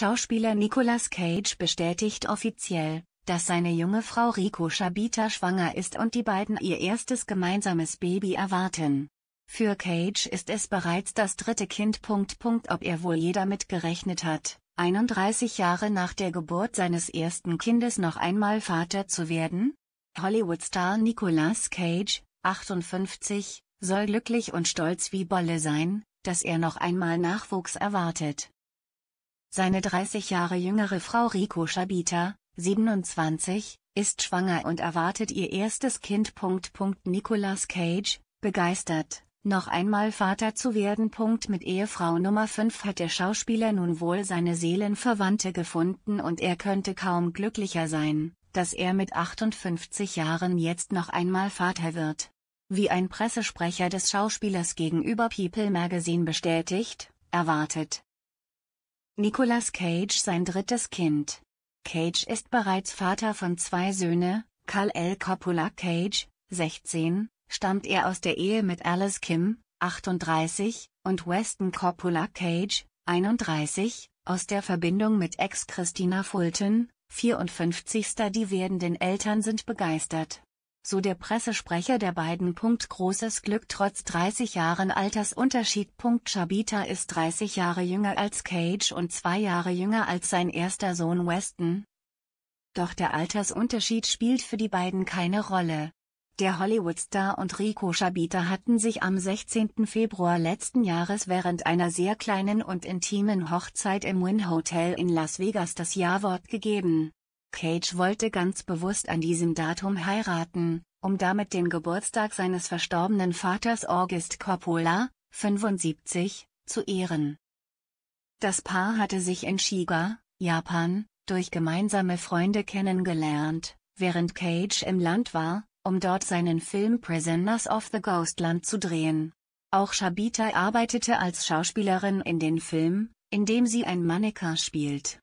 Schauspieler Nicolas Cage bestätigt offiziell, dass seine junge Frau Rico Schabita schwanger ist und die beiden ihr erstes gemeinsames Baby erwarten. Für Cage ist es bereits das dritte Kind. Ob er wohl jeder gerechnet hat, 31 Jahre nach der Geburt seines ersten Kindes noch einmal Vater zu werden? Hollywood-Star Nicolas Cage, 58, soll glücklich und stolz wie Bolle sein, dass er noch einmal Nachwuchs erwartet. Seine 30 Jahre jüngere Frau Rico Schabita, 27, ist schwanger und erwartet ihr erstes Kind. Nicolas Cage, begeistert, noch einmal Vater zu werden. Mit Ehefrau Nummer 5 hat der Schauspieler nun wohl seine Seelenverwandte gefunden und er könnte kaum glücklicher sein, dass er mit 58 Jahren jetzt noch einmal Vater wird. Wie ein Pressesprecher des Schauspielers gegenüber People Magazine bestätigt, erwartet Nicolas Cage sein drittes Kind. Cage ist bereits Vater von zwei Söhne, Carl L. Coppola Cage, 16, stammt er aus der Ehe mit Alice Kim, 38, und Weston Coppola Cage, 31, aus der Verbindung mit Ex-Christina Fulton, 54. Die werdenden Eltern sind begeistert, so der Pressesprecher der beiden. Großes Glück trotz 30 Jahren Altersunterschied. Shabita ist 30 Jahre jünger als Cage und zwei Jahre jünger als sein erster Sohn Weston. Doch der Altersunterschied spielt für die beiden keine Rolle. Der Hollywood-Star und Rico Shabita hatten sich am 16. Februar letzten Jahres während einer sehr kleinen und intimen Hochzeit im Wynn Hotel in Las Vegas das Jawort gegeben. Cage wollte ganz bewusst an diesem Datum heiraten, um damit den Geburtstag seines verstorbenen Vaters August Coppola, 75, zu ehren. Das Paar hatte sich in Shiga, Japan, durch gemeinsame Freunde kennengelernt, während Cage im Land war, um dort seinen Film Prisoners of the Ghostland zu drehen. Auch Shabita arbeitete als Schauspielerin in den Film, in dem sie ein Mannequin spielt.